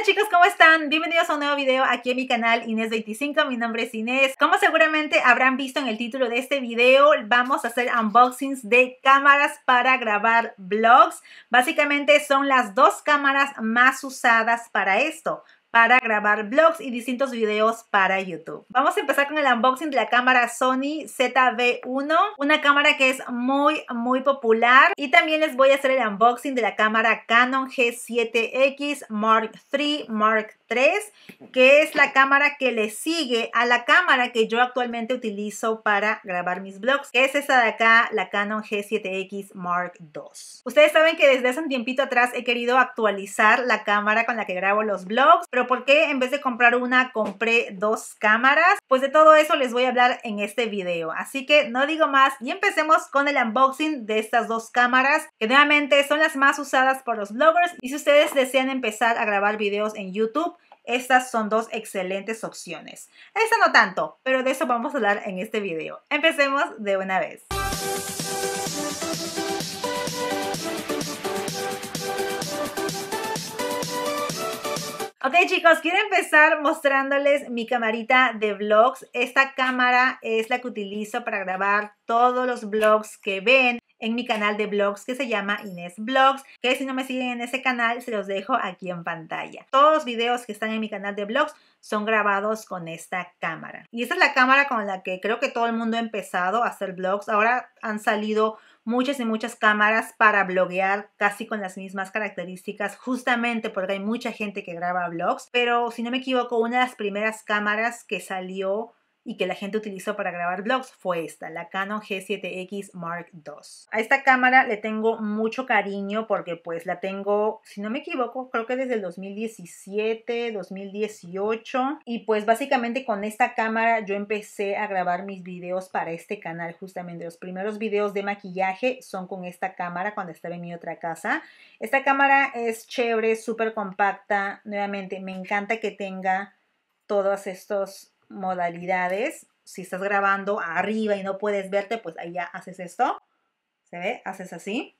Hola chicos, ¿cómo están? Bienvenidos a un nuevo video aquí en mi canal Inés25, mi nombre es Inés. Como seguramente habrán visto en el título de este video, vamos a hacer unboxings de cámaras para grabar vlogs. Básicamente son las dos cámaras más usadas para esto para grabar blogs y distintos videos para YouTube. Vamos a empezar con el unboxing de la cámara Sony ZV1, una cámara que es muy muy popular y también les voy a hacer el unboxing de la cámara Canon G7X Mark III Mark III, que es la cámara que le sigue a la cámara que yo actualmente utilizo para grabar mis blogs, que es esa de acá, la Canon G7X Mark II. Ustedes saben que desde hace un tiempito atrás he querido actualizar la cámara con la que grabo los blogs, pero ¿por qué en vez de comprar una compré dos cámaras? Pues de todo eso les voy a hablar en este video. Así que no digo más y empecemos con el unboxing de estas dos cámaras que nuevamente son las más usadas por los bloggers y si ustedes desean empezar a grabar videos en YouTube, estas son dos excelentes opciones. Esta no tanto, pero de eso vamos a hablar en este video. Empecemos de una vez. Ok chicos, quiero empezar mostrándoles mi camarita de vlogs. Esta cámara es la que utilizo para grabar todos los vlogs que ven en mi canal de vlogs que se llama Inés Vlogs, que si no me siguen en ese canal se los dejo aquí en pantalla. Todos los videos que están en mi canal de vlogs son grabados con esta cámara. Y esta es la cámara con la que creo que todo el mundo ha empezado a hacer vlogs. Ahora han salido muchas y muchas cámaras para bloguear casi con las mismas características, justamente porque hay mucha gente que graba blogs, pero si no me equivoco, una de las primeras cámaras que salió y que la gente utilizó para grabar vlogs fue esta, la Canon G7X Mark II. A esta cámara le tengo mucho cariño porque pues la tengo, si no me equivoco, creo que desde el 2017, 2018 y pues básicamente con esta cámara yo empecé a grabar mis videos para este canal justamente. Los primeros videos de maquillaje son con esta cámara cuando estaba en mi otra casa. Esta cámara es chévere, súper compacta. Nuevamente, me encanta que tenga todos estos modalidades. Si estás grabando arriba y no puedes verte, pues ahí ya haces esto. ¿Se ve? Haces así.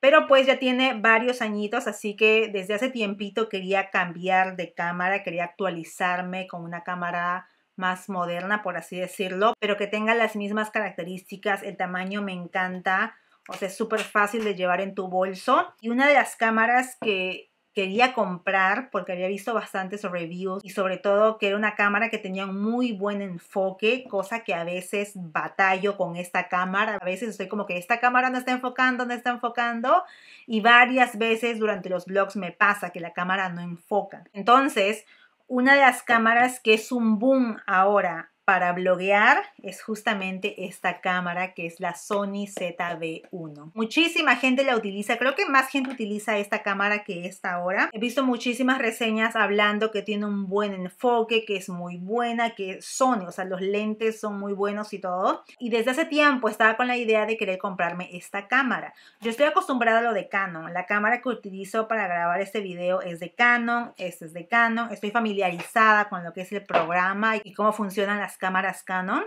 Pero pues ya tiene varios añitos, así que desde hace tiempito quería cambiar de cámara, quería actualizarme con una cámara más moderna, por así decirlo, pero que tenga las mismas características. El tamaño me encanta, o sea, es súper fácil de llevar en tu bolso. Y una de las cámaras que quería comprar porque había visto bastantes reviews y sobre todo que era una cámara que tenía un muy buen enfoque, cosa que a veces batallo con esta cámara. A veces estoy como que esta cámara no está enfocando, no está enfocando y varias veces durante los vlogs me pasa que la cámara no enfoca. Entonces, una de las cámaras que es un boom ahora para bloguear es justamente esta cámara que es la Sony ZV1. Muchísima gente la utiliza, creo que más gente utiliza esta cámara que esta ahora. He visto muchísimas reseñas hablando que tiene un buen enfoque, que es muy buena, que Sony, o sea, los lentes son muy buenos y todo. Y desde hace tiempo estaba con la idea de querer comprarme esta cámara. Yo estoy acostumbrada a lo de Canon. La cámara que utilizo para grabar este video es de Canon, este es de Canon. Estoy familiarizada con lo que es el programa y cómo funcionan las cámaras Canon.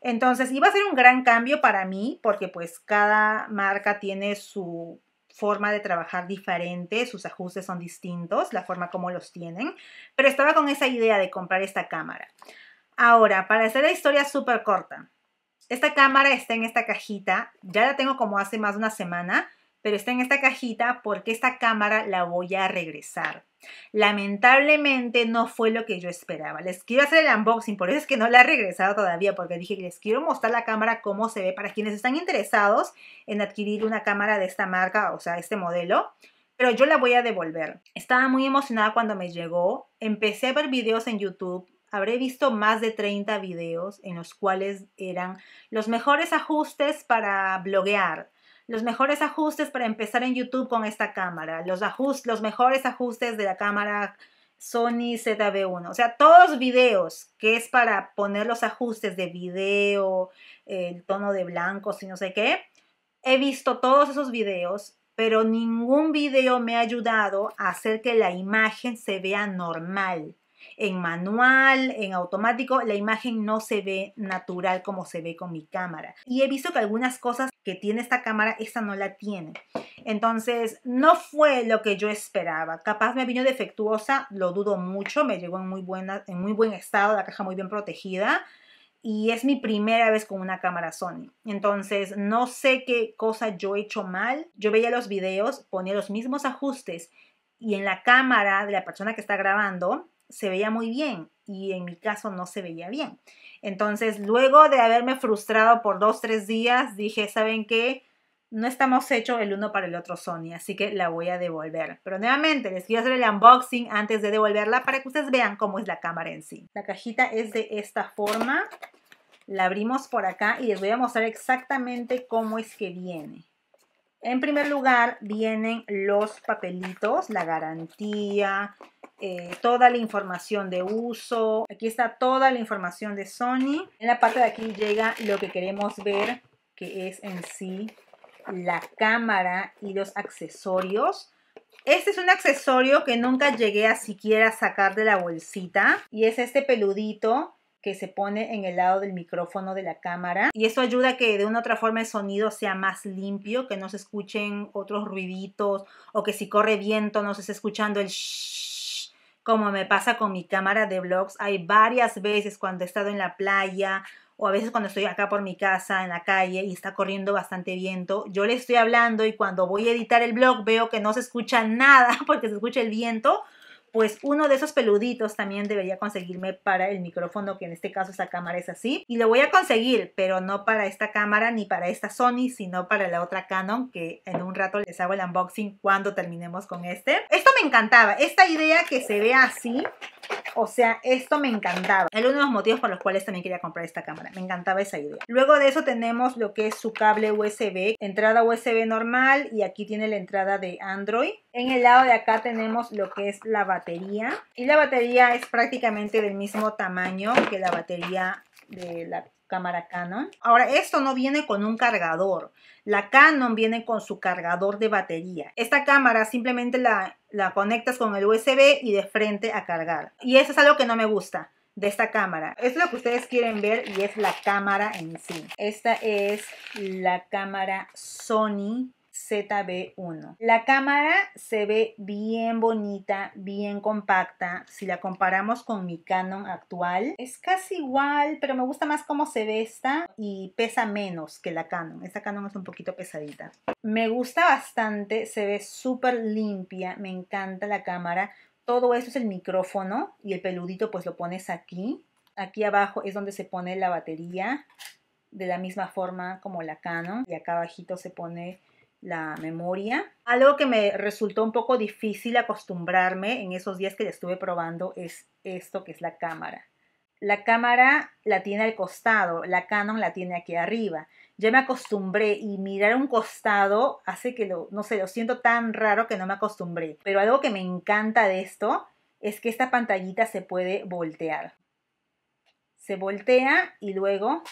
Entonces iba a ser un gran cambio para mí porque pues cada marca tiene su forma de trabajar diferente, sus ajustes son distintos, la forma como los tienen, pero estaba con esa idea de comprar esta cámara. Ahora, para hacer la historia súper corta, esta cámara está en esta cajita, ya la tengo como hace más de una semana, pero está en esta cajita porque esta cámara la voy a regresar. Lamentablemente no fue lo que yo esperaba. Les quiero hacer el unboxing, por eso es que no la he regresado todavía, porque dije que les quiero mostrar la cámara cómo se ve para quienes están interesados en adquirir una cámara de esta marca, o sea, este modelo. Pero yo la voy a devolver. Estaba muy emocionada cuando me llegó. Empecé a ver videos en YouTube habré visto más de 30 videos en los cuales eran los mejores ajustes para bloguear, los mejores ajustes para empezar en YouTube con esta cámara, los, los mejores ajustes de la cámara Sony ZV1. O sea, todos los videos que es para poner los ajustes de video, el tono de blanco, si no sé qué. He visto todos esos videos, pero ningún video me ha ayudado a hacer que la imagen se vea normal. En manual, en automático, la imagen no se ve natural como se ve con mi cámara. Y he visto que algunas cosas tiene esta cámara, esta no la tiene. Entonces, no fue lo que yo esperaba. Capaz me vino defectuosa, lo dudo mucho, me llegó en muy, buena, en muy buen estado, la caja muy bien protegida. Y es mi primera vez con una cámara Sony. Entonces, no sé qué cosa yo he hecho mal. Yo veía los videos, ponía los mismos ajustes y en la cámara de la persona que está grabando se veía muy bien y en mi caso no se veía bien. Entonces, luego de haberme frustrado por dos, tres días, dije, ¿saben qué? No estamos hechos el uno para el otro Sony, así que la voy a devolver. Pero nuevamente, les quiero hacer el unboxing antes de devolverla para que ustedes vean cómo es la cámara en sí. La cajita es de esta forma. La abrimos por acá y les voy a mostrar exactamente cómo es que viene. En primer lugar, vienen los papelitos, la garantía, eh, toda la información de uso. Aquí está toda la información de Sony. En la parte de aquí llega lo que queremos ver, que es en sí la cámara y los accesorios. Este es un accesorio que nunca llegué a siquiera sacar de la bolsita y es este peludito que se pone en el lado del micrófono de la cámara y eso ayuda a que de una u otra forma el sonido sea más limpio, que no se escuchen otros ruiditos o que si corre viento no se esté escuchando el shhh como me pasa con mi cámara de vlogs. Hay varias veces cuando he estado en la playa o a veces cuando estoy acá por mi casa, en la calle, y está corriendo bastante viento, yo le estoy hablando y cuando voy a editar el blog veo que no se escucha nada porque se escucha el viento, pues uno de esos peluditos también debería conseguirme para el micrófono, que en este caso esta cámara es así. Y lo voy a conseguir, pero no para esta cámara ni para esta Sony, sino para la otra Canon, que en un rato les hago el unboxing cuando terminemos con este. Esto me encantaba, esta idea que se ve así, o sea, esto me encantaba. Era uno de los motivos por los cuales también quería comprar esta cámara. Me encantaba esa idea. Luego de eso tenemos lo que es su cable USB, entrada USB normal y aquí tiene la entrada de Android. En el lado de acá tenemos lo que es la batería y la batería es prácticamente del mismo tamaño que la batería de la cámara Canon. Ahora, esto no viene con un cargador. La Canon viene con su cargador de batería. Esta cámara simplemente la la conectas con el USB y de frente a cargar. Y eso es algo que no me gusta de esta cámara. Es lo que ustedes quieren ver y es la cámara en sí. Esta es la cámara Sony ZB1. La cámara se ve bien bonita, bien compacta. Si la comparamos con mi Canon actual, es casi igual, pero me gusta más cómo se ve esta y pesa menos que la Canon. Esta Canon es un poquito pesadita. Me gusta bastante, se ve súper limpia, me encanta la cámara. Todo esto es el micrófono y el peludito pues lo pones aquí. Aquí abajo es donde se pone la batería de la misma forma como la Canon y acá abajito se pone la memoria. Algo que me resultó un poco difícil acostumbrarme en esos días que le estuve probando es esto que es la cámara. La cámara la tiene al costado, la Canon la tiene aquí arriba. Ya me acostumbré y mirar un costado hace que lo, no sé, lo siento tan raro que no me acostumbré. Pero algo que me encanta de esto es que esta pantallita se puede voltear. Se voltea y luego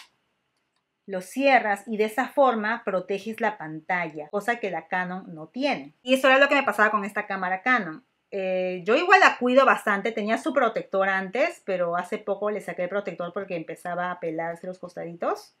lo cierras y de esa forma proteges la pantalla, cosa que la Canon no tiene. Y eso era lo que me pasaba con esta cámara Canon. Eh, yo igual la cuido bastante, tenía su protector antes, pero hace poco le saqué el protector porque empezaba a pelarse los costaditos.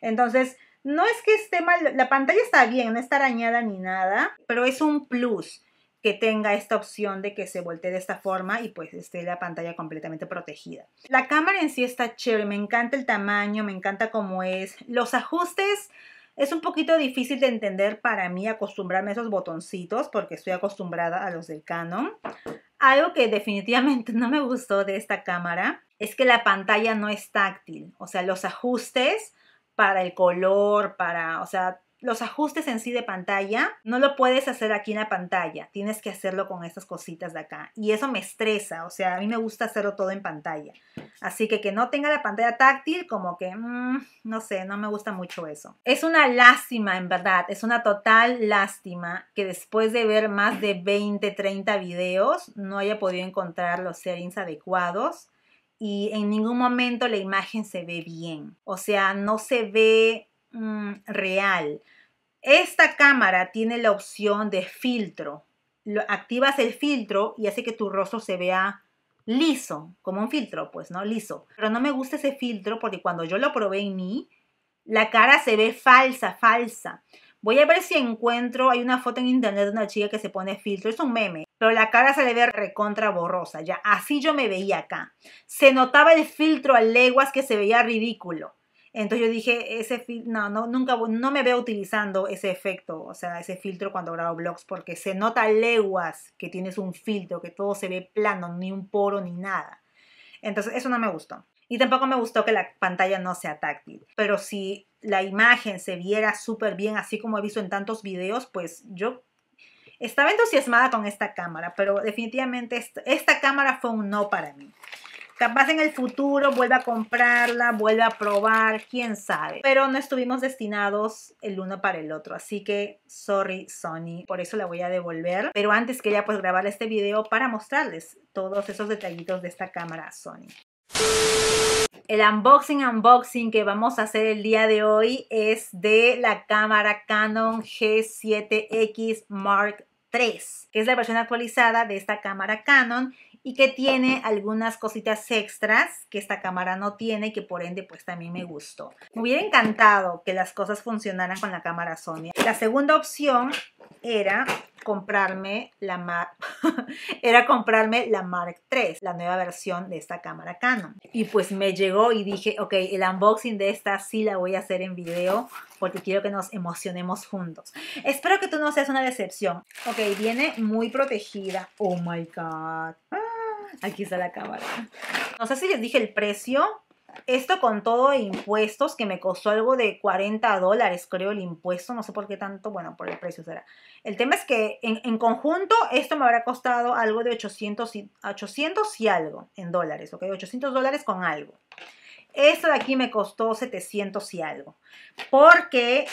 Entonces, no es que esté mal, la pantalla está bien, no está arañada ni nada, pero es un plus que tenga esta opción de que se voltee de esta forma y pues esté la pantalla completamente protegida. La cámara en sí está chévere, me encanta el tamaño, me encanta cómo es. Los ajustes es un poquito difícil de entender para mí acostumbrarme a esos botoncitos porque estoy acostumbrada a los del Canon. Algo que definitivamente no me gustó de esta cámara es que la pantalla no es táctil, o sea, los ajustes para el color, para, o sea, los ajustes en sí de pantalla, no lo puedes hacer aquí en la pantalla, tienes que hacerlo con estas cositas de acá. Y eso me estresa, o sea, a mí me gusta hacerlo todo en pantalla. Así que que no tenga la pantalla táctil, como que, mm, no sé, no me gusta mucho eso. Es una lástima, en verdad, es una total lástima que después de ver más de 20, 30 videos, no haya podido encontrar los settings adecuados y en ningún momento la imagen se ve bien. O sea, no se ve Mm, real. Esta cámara tiene la opción de filtro. Lo, activas el filtro y hace que tu rostro se vea liso, como un filtro, pues, ¿no? Liso. Pero no me gusta ese filtro porque cuando yo lo probé en mí, la cara se ve falsa, falsa. Voy a ver si encuentro, hay una foto en internet de una chica que se pone filtro, es un meme, pero la cara se le ve recontra borrosa, ya así yo me veía acá. Se notaba el filtro a leguas que se veía ridículo. Entonces yo dije, ese no, no, nunca, no me veo utilizando ese efecto, o sea, ese filtro cuando grabo blogs, porque se nota leguas que tienes un filtro, que todo se ve plano, ni un poro, ni nada. Entonces eso no me gustó. Y tampoco me gustó que la pantalla no sea táctil. Pero si la imagen se viera súper bien, así como he visto en tantos videos, pues yo estaba entusiasmada con esta cámara, pero definitivamente esta cámara fue un no para mí. Capaz en el futuro vuelva a comprarla, vuelva a probar, quién sabe. Pero no estuvimos destinados el uno para el otro, así que sorry Sony, por eso la voy a devolver. Pero antes quería pues grabar este video para mostrarles todos esos detallitos de esta cámara Sony. El unboxing unboxing que vamos a hacer el día de hoy es de la cámara Canon G7X Mark III, que es la versión actualizada de esta cámara Canon y que tiene algunas cositas extras que esta cámara no tiene que por ende pues también me gustó. Me hubiera encantado que las cosas funcionaran con la cámara Sony. La segunda opción era comprarme la era comprarme la Mark III, la nueva versión de esta cámara Canon. Y pues me llegó y dije, ok, el unboxing de esta sí la voy a hacer en video porque quiero que nos emocionemos juntos. Espero que tú no seas una decepción. Ok, viene muy protegida. Oh my god. Aquí está la cámara. No sé si les dije el precio. Esto con todo e impuestos, que me costó algo de 40 dólares, creo, el impuesto. No sé por qué tanto, bueno, por el precio será. El tema es que en, conjunto esto me habrá costado algo de 800 y, 800 y algo en dólares, ¿ok? 800 dólares con algo. Esto de aquí me costó 700 y algo. Porque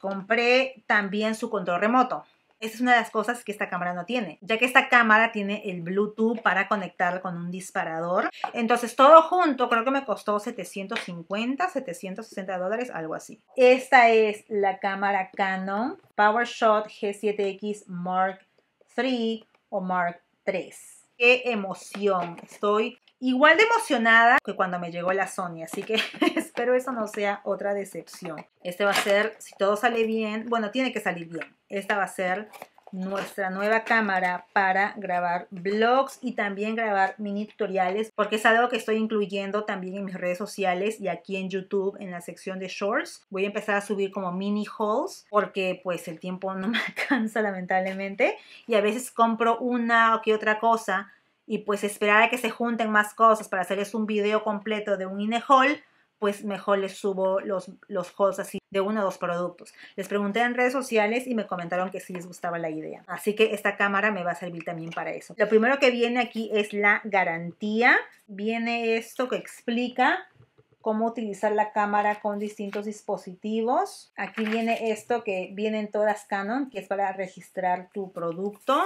compré también su control remoto. Esa es una de las cosas que esta cámara no tiene, ya que esta cámara tiene el Bluetooth para conectar con un disparador. Entonces todo junto creo que me costó 750, 760 dólares, algo así. Esta es la cámara Canon PowerShot G7X Mark III o Mark III. ¡Qué emoción! Estoy igual de emocionada que cuando me llegó la Sony, así que espero eso no sea otra decepción. Este va a ser, si todo sale bien, bueno, tiene que salir bien. Esta va a ser nuestra nueva cámara para grabar vlogs y también grabar mini tutoriales porque es algo que estoy incluyendo también en mis redes sociales y aquí en YouTube en la sección de shorts voy a empezar a subir como mini hauls porque pues el tiempo no me alcanza lamentablemente y a veces compro una o que otra cosa y pues esperar a que se junten más cosas para hacerles un video completo de un hall pues mejor les subo los, los hauls así de uno o dos productos. Les pregunté en redes sociales y me comentaron que sí les gustaba la idea. Así que esta cámara me va a servir también para eso. Lo primero que viene aquí es la garantía. Viene esto que explica cómo utilizar la cámara con distintos dispositivos. Aquí viene esto que viene en todas Canon, que es para registrar tu producto.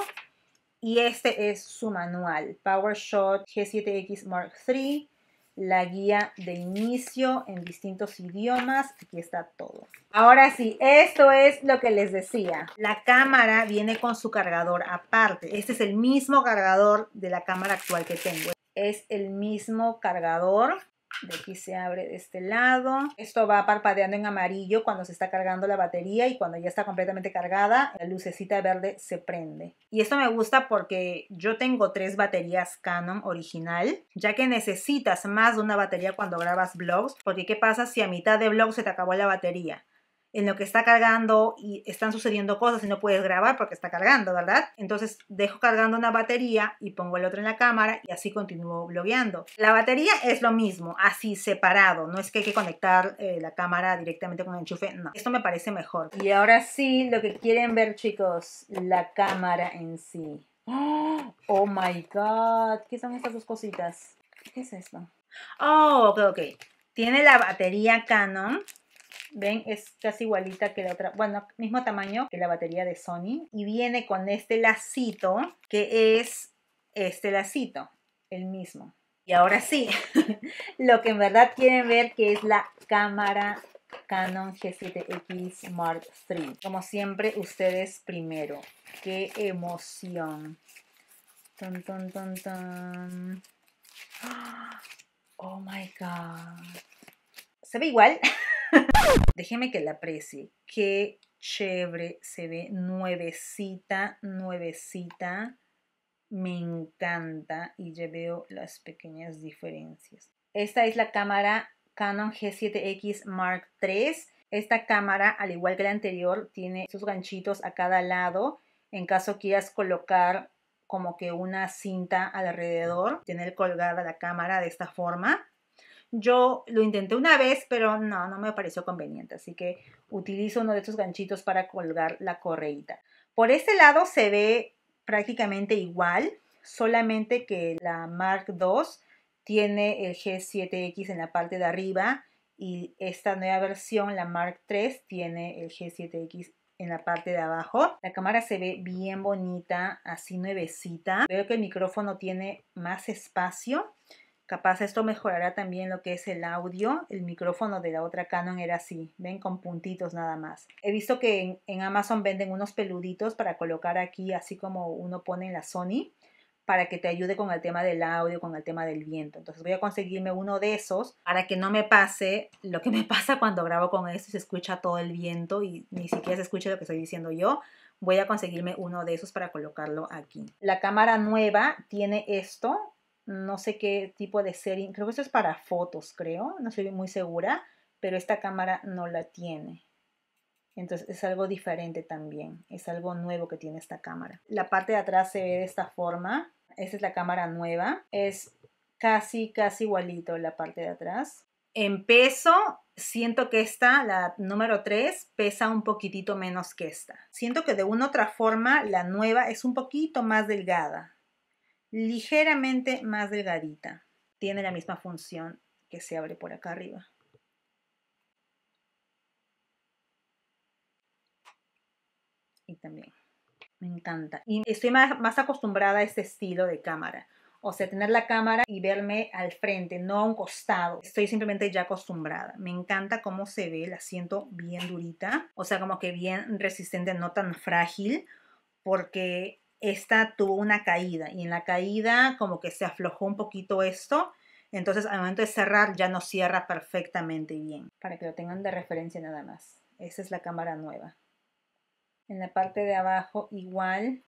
Y este es su manual, PowerShot G7X Mark III, la guía de inicio en distintos idiomas. Aquí está todo. Ahora sí, esto es lo que les decía. La cámara viene con su cargador aparte. Este es el mismo cargador de la cámara actual que tengo. Es el mismo cargador de aquí se abre de este lado. Esto va parpadeando en amarillo cuando se está cargando la batería y cuando ya está completamente cargada, la lucecita verde se prende. Y esto me gusta porque yo tengo tres baterías Canon original, ya que necesitas más de una batería cuando grabas vlogs, porque ¿qué pasa si a mitad de vlog se te acabó la batería? en lo que está cargando y están sucediendo cosas y no puedes grabar porque está cargando, ¿verdad? Entonces dejo cargando una batería y pongo el otro en la cámara y así continúo blogueando. La batería es lo mismo, así separado, no es que hay que conectar eh, la cámara directamente con el enchufe, no. Esto me parece mejor. Y ahora sí, lo que quieren ver chicos, la cámara en sí. Oh, oh my god, ¿qué son estas dos cositas? ¿Qué es esto? Oh, ok, ok. Tiene la batería Canon Ven, es casi igualita que la otra, bueno, mismo tamaño que la batería de Sony. Y viene con este lacito, que es este lacito, el mismo. Y ahora sí, lo que en verdad quieren ver que es la cámara Canon G7X Mark III. Como siempre, ustedes primero. ¡Qué emoción! Tan, tan, ¡Oh, my God! ¿Se ve igual? Déjeme que la aprecie. Qué chévere se ve. Nuevecita, nuevecita. Me encanta y ya veo las pequeñas diferencias. Esta es la cámara Canon G7X Mark III. Esta cámara, al igual que la anterior, tiene sus ganchitos a cada lado. En caso quieras colocar como que una cinta alrededor, tener colgada la cámara de esta forma. Yo lo intenté una vez, pero no, no me pareció conveniente, así que utilizo uno de estos ganchitos para colgar la correita. Por este lado se ve prácticamente igual, solamente que la Mark II tiene el G7X en la parte de arriba y esta nueva versión, la Mark III, tiene el G7X en la parte de abajo. La cámara se ve bien bonita, así nuevecita. Veo que el micrófono tiene más espacio Capaz esto mejorará también lo que es el audio. El micrófono de la otra Canon era así, ven con puntitos nada más. He visto que en, Amazon venden unos peluditos para colocar aquí, así como uno pone en la Sony, para que te ayude con el tema del audio, con el tema del viento. Entonces voy a conseguirme uno de esos para que no me pase lo que me pasa cuando grabo con esto, se escucha todo el viento y ni siquiera se escucha lo que estoy diciendo yo voy a conseguirme uno de esos para colocarlo aquí. La cámara nueva tiene esto, no sé qué tipo de serie, creo que esto es para fotos, creo, no estoy muy segura, pero esta cámara no la tiene. Entonces es algo diferente también, es algo nuevo que tiene esta cámara. La parte de atrás se ve de esta forma, esa es la cámara nueva, es casi, casi igualito la parte de atrás. En peso, siento que esta, la número 3, pesa un poquitito menos que esta. Siento que de una u otra forma la nueva es un poquito más delgada, ligeramente más delgadita. Tiene la misma función que se abre por acá arriba. Y también me encanta. Y estoy más, acostumbrada a este estilo de cámara. O sea, tener la cámara y verme al frente, no a un costado. Estoy simplemente ya acostumbrada. Me encanta cómo se ve, la siento bien durita. O sea, como que bien resistente, no tan frágil. Porque esta tuvo una caída y en la caída como que se aflojó un poquito esto. Entonces al momento de cerrar ya no cierra perfectamente bien. Para que lo tengan de referencia nada más. Esa es la cámara nueva. En la parte de abajo igual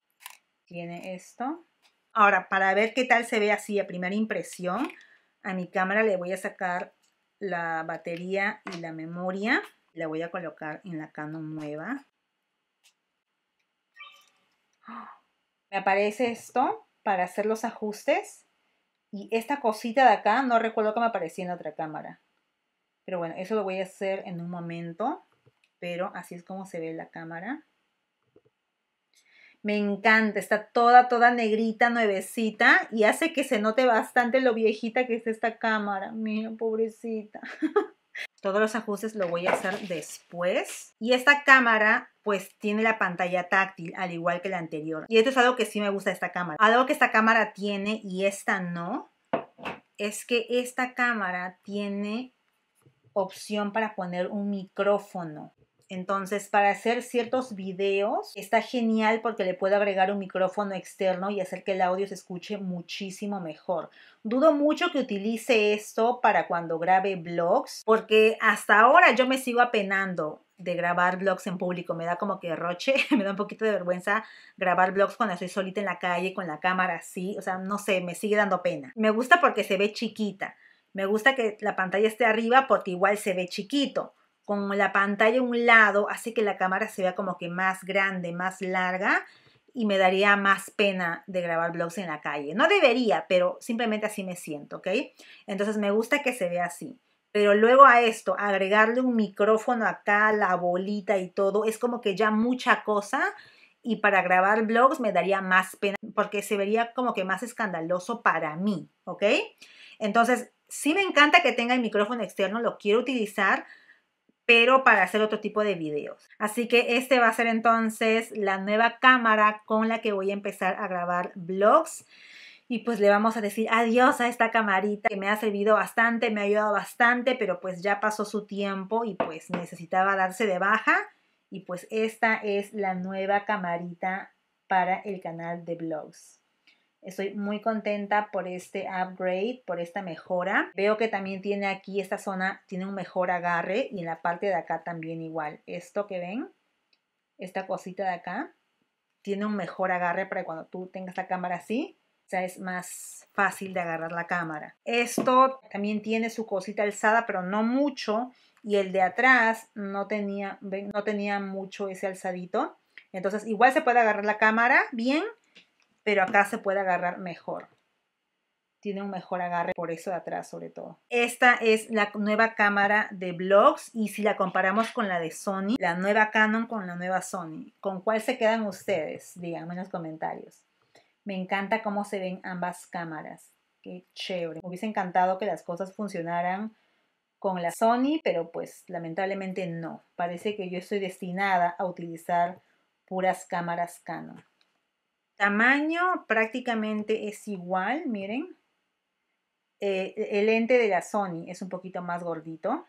tiene esto. Ahora, para ver qué tal se ve así a primera impresión, a mi cámara le voy a sacar la batería y la memoria. La voy a colocar en la Canon nueva. ¡Ah! me aparece esto para hacer los ajustes y esta cosita de acá, no recuerdo que me aparecía en otra cámara. Pero bueno, eso lo voy a hacer en un momento, pero así es como se ve la cámara. Me encanta, está toda, toda negrita, nuevecita y hace que se note bastante lo viejita que es esta cámara. Mira, pobrecita. Todos los ajustes lo voy a hacer después. Y esta cámara pues tiene la pantalla táctil al igual que la anterior. Y esto es algo que sí me gusta de esta cámara. Algo que esta cámara tiene y esta no, es que esta cámara tiene opción para poner un micrófono. Entonces, para hacer ciertos videos está genial porque le puedo agregar un micrófono externo y hacer que el audio se escuche muchísimo mejor. Dudo mucho que utilice esto para cuando grabe vlogs porque hasta ahora yo me sigo apenando de grabar vlogs en público. Me da como que roche, me da un poquito de vergüenza grabar vlogs cuando estoy solita en la calle con la cámara así. O sea, no sé, me sigue dando pena. Me gusta porque se ve chiquita. Me gusta que la pantalla esté arriba porque igual se ve chiquito con la pantalla a un lado hace que la cámara se vea como que más grande, más larga y me daría más pena de grabar vlogs en la calle. No debería, pero simplemente así me siento, ¿ok? Entonces me gusta que se vea así. Pero luego a esto, agregarle un micrófono acá, la bolita y todo, es como que ya mucha cosa y para grabar vlogs me daría más pena porque se vería como que más escandaloso para mí, ¿ok? Entonces, sí me encanta que tenga el micrófono externo, lo quiero utilizar, pero para hacer otro tipo de videos. Así que este va a ser entonces la nueva cámara con la que voy a empezar a grabar vlogs. Y pues le vamos a decir adiós a esta camarita que me ha servido bastante, me ha ayudado bastante, pero pues ya pasó su tiempo y pues necesitaba darse de baja. Y pues esta es la nueva camarita para el canal de vlogs. Estoy muy contenta por este upgrade, por esta mejora. Veo que también tiene aquí esta zona, tiene un mejor agarre y en la parte de acá también igual. Esto que ven, esta cosita de acá, tiene un mejor agarre para cuando tú tengas la cámara así. O sea, es más fácil de agarrar la cámara. Esto también tiene su cosita alzada, pero no mucho. Y el de atrás no tenía, no tenía mucho ese alzadito. Entonces, igual se puede agarrar la cámara bien, pero acá se puede agarrar mejor. Tiene un mejor agarre por eso de atrás sobre todo. Esta es la nueva cámara de vlogs y si la comparamos con la de Sony, la nueva Canon con la nueva Sony, ¿con cuál se quedan ustedes? Díganme en los comentarios. Me encanta cómo se ven ambas cámaras. Qué chévere. Me hubiese encantado que las cosas funcionaran con la Sony, pero pues lamentablemente no. Parece que yo estoy destinada a utilizar puras cámaras Canon. Tamaño prácticamente es igual, miren. Eh, el lente de la Sony es un poquito más gordito.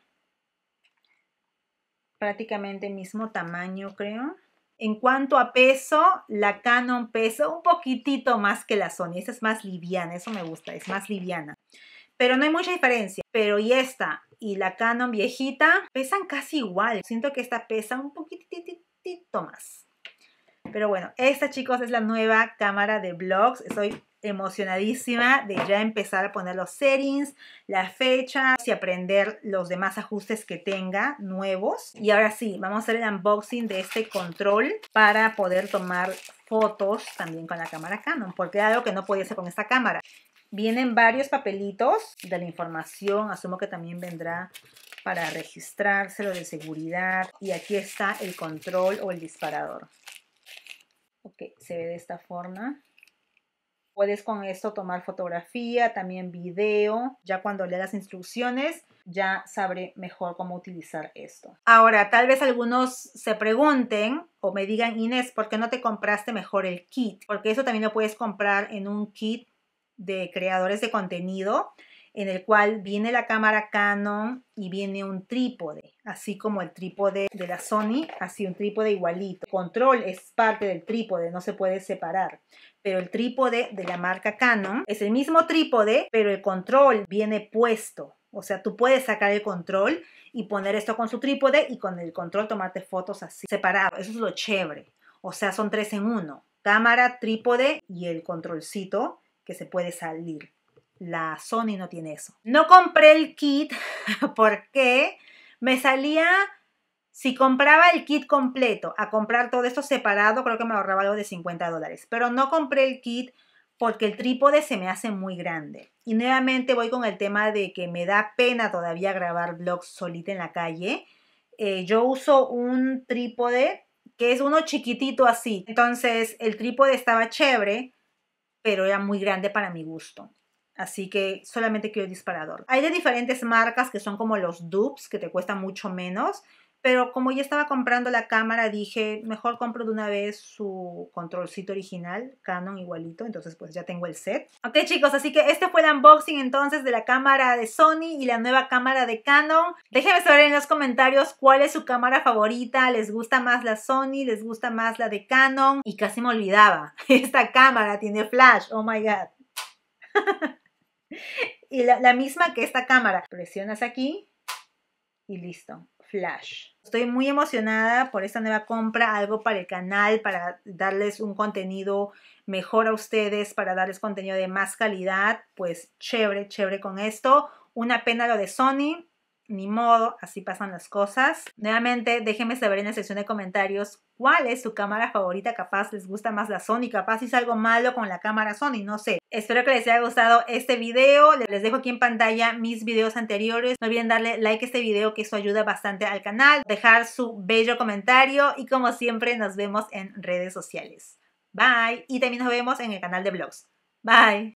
Prácticamente mismo tamaño, creo. En cuanto a peso, la Canon pesa un poquitito más que la Sony. Esta es más liviana, eso me gusta, es más liviana. Pero no hay mucha diferencia. Pero y esta y la Canon viejita pesan casi igual. Siento que esta pesa un poquitito más. Pero bueno, esta chicos es la nueva cámara de vlogs. Estoy emocionadísima de ya empezar a poner los settings, la fecha y aprender los demás ajustes que tenga nuevos. Y ahora sí, vamos a hacer el unboxing de este control para poder tomar fotos también con la cámara Canon, porque algo que no podía hacer con esta cámara. Vienen varios papelitos de la información, asumo que también vendrá para registrárselo de seguridad. Y aquí está el control o el disparador que se ve de esta forma. Puedes con esto tomar fotografía, también video. Ya cuando lea las instrucciones, ya sabré mejor cómo utilizar esto. Ahora, tal vez algunos se pregunten o me digan, Inés, ¿por qué no te compraste mejor el kit? Porque eso también lo puedes comprar en un kit de creadores de contenido en el cual viene la cámara Canon y viene un trípode, así como el trípode de la Sony, así un trípode igualito. El control es parte del trípode, no se puede separar, pero el trípode de la marca Canon es el mismo trípode, pero el control viene puesto. O sea, tú puedes sacar el control y poner esto con su trípode y con el control tomarte fotos así, separado. Eso es lo chévere. O sea, son tres en uno. Cámara, trípode y el controlcito que se puede salir la Sony no tiene eso. No compré el kit porque me salía, si compraba el kit completo, a comprar todo esto separado, creo que me ahorraba algo de 50 dólares. Pero no compré el kit porque el trípode se me hace muy grande. Y nuevamente voy con el tema de que me da pena todavía grabar vlogs solita en la calle. Eh, yo uso un trípode que es uno chiquitito así. Entonces el trípode estaba chévere, pero era muy grande para mi gusto. Así que solamente quiero el disparador. Hay de diferentes marcas que son como los dupes, que te cuesta mucho menos. Pero como ya estaba comprando la cámara, dije, mejor compro de una vez su controlcito original, Canon igualito, entonces pues ya tengo el set. Ok chicos, así que este fue el unboxing entonces de la cámara de Sony y la nueva cámara de Canon. Déjenme saber en los comentarios cuál es su cámara favorita, les gusta más la Sony, les gusta más la de Canon. Y casi me olvidaba, esta cámara tiene flash, oh my god. y la, misma que esta cámara. Presionas aquí y listo. Flash. Estoy muy emocionada por esta nueva compra, algo para el canal, para darles un contenido mejor a ustedes, para darles contenido de más calidad. Pues chévere, chévere con esto. Una pena lo de Sony, ni modo, así pasan las cosas. Nuevamente, déjenme saber en la sección de comentarios cuál es su cámara favorita, capaz les gusta más la Sony, capaz hice algo malo con la cámara Sony, no sé. Espero que les haya gustado este video, les dejo aquí en pantalla mis videos anteriores, no olviden darle like a este video que eso ayuda bastante al canal, dejar su bello comentario y como siempre nos vemos en redes sociales. Bye y también nos vemos en el canal de vlogs. Bye.